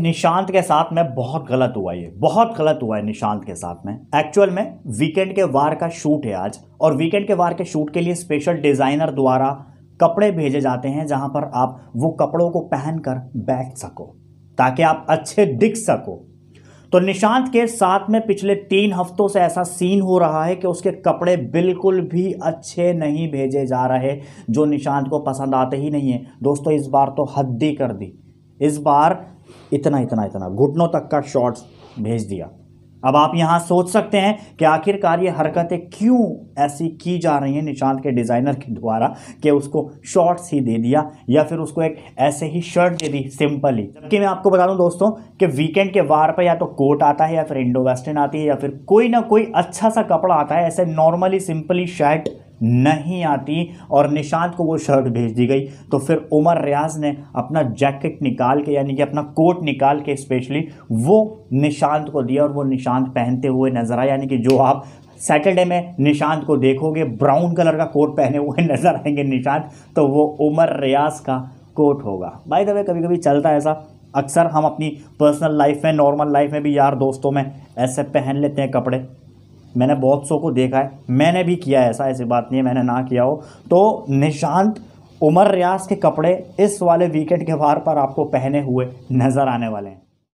निशांत के साथ में बहुत गलत हुआ ये बहुत गलत हुआ है निशांत के साथ में एक्चुअल में वीकेंड के वार का शूट है आज और वीकेंड के वार के शूट के लिए स्पेशल डिज़ाइनर द्वारा कपड़े भेजे जाते हैं जहां पर आप वो कपड़ों को पहनकर बैठ सको ताकि आप अच्छे दिख सको तो निशांत के साथ में पिछले तीन हफ्तों से ऐसा सीन हो रहा है कि उसके कपड़े बिल्कुल भी अच्छे नहीं भेजे जा रहे जो निशांत को पसंद आते ही नहीं है दोस्तों इस बार तो हद्दी कर दी इस बार इतना इतना इतना घुटनों तक का शॉट्स भेज दिया अब आप यहां सोच सकते हैं कि आखिरकार ये हरकतें क्यों ऐसी की जा रही हैं निशांत के डिज़ाइनर के द्वारा कि उसको शॉर्ट्स ही दे दिया या फिर उसको एक ऐसे ही शर्ट दे दी सिंपल ही जबकि मैं आपको बता दूं दोस्तों कि वीकेंड के वार पर या तो कोट आता है या फिर इंडो वेस्टर्न आती है या फिर कोई ना कोई अच्छा सा कपड़ा आता है ऐसे नॉर्मली सिंपली शर्ट नहीं आती और निशांत को वो शर्ट भेज दी गई तो फिर उमर रियाज ने अपना जैकेट निकाल के यानी कि अपना कोट निकाल के स्पेशली वो निशांत को दिया और वो निशांत पहनते हुए नजर आए यानी कि जो आप सैटरडे में निशांत को देखोगे ब्राउन कलर का कोट पहने हुए नजर आएंगे निशांत तो वो उमर रियाज का कोट होगा बाय द वे कभी कभी चलता है ऐसा अक्सर हम अपनी पर्सनल लाइफ में नॉर्मल लाइफ में भी यार दोस्तों में ऐसे पहन लेते हैं कपड़े मैंने बहुत सो को देखा है मैंने भी किया है ऐसा ऐसी बात नहीं है मैंने ना किया हो तो निशांत उमर रियाज के कपड़े इस वाले वीकेंड के बाहर पर आपको पहने हुए नज़र आने वाले हैं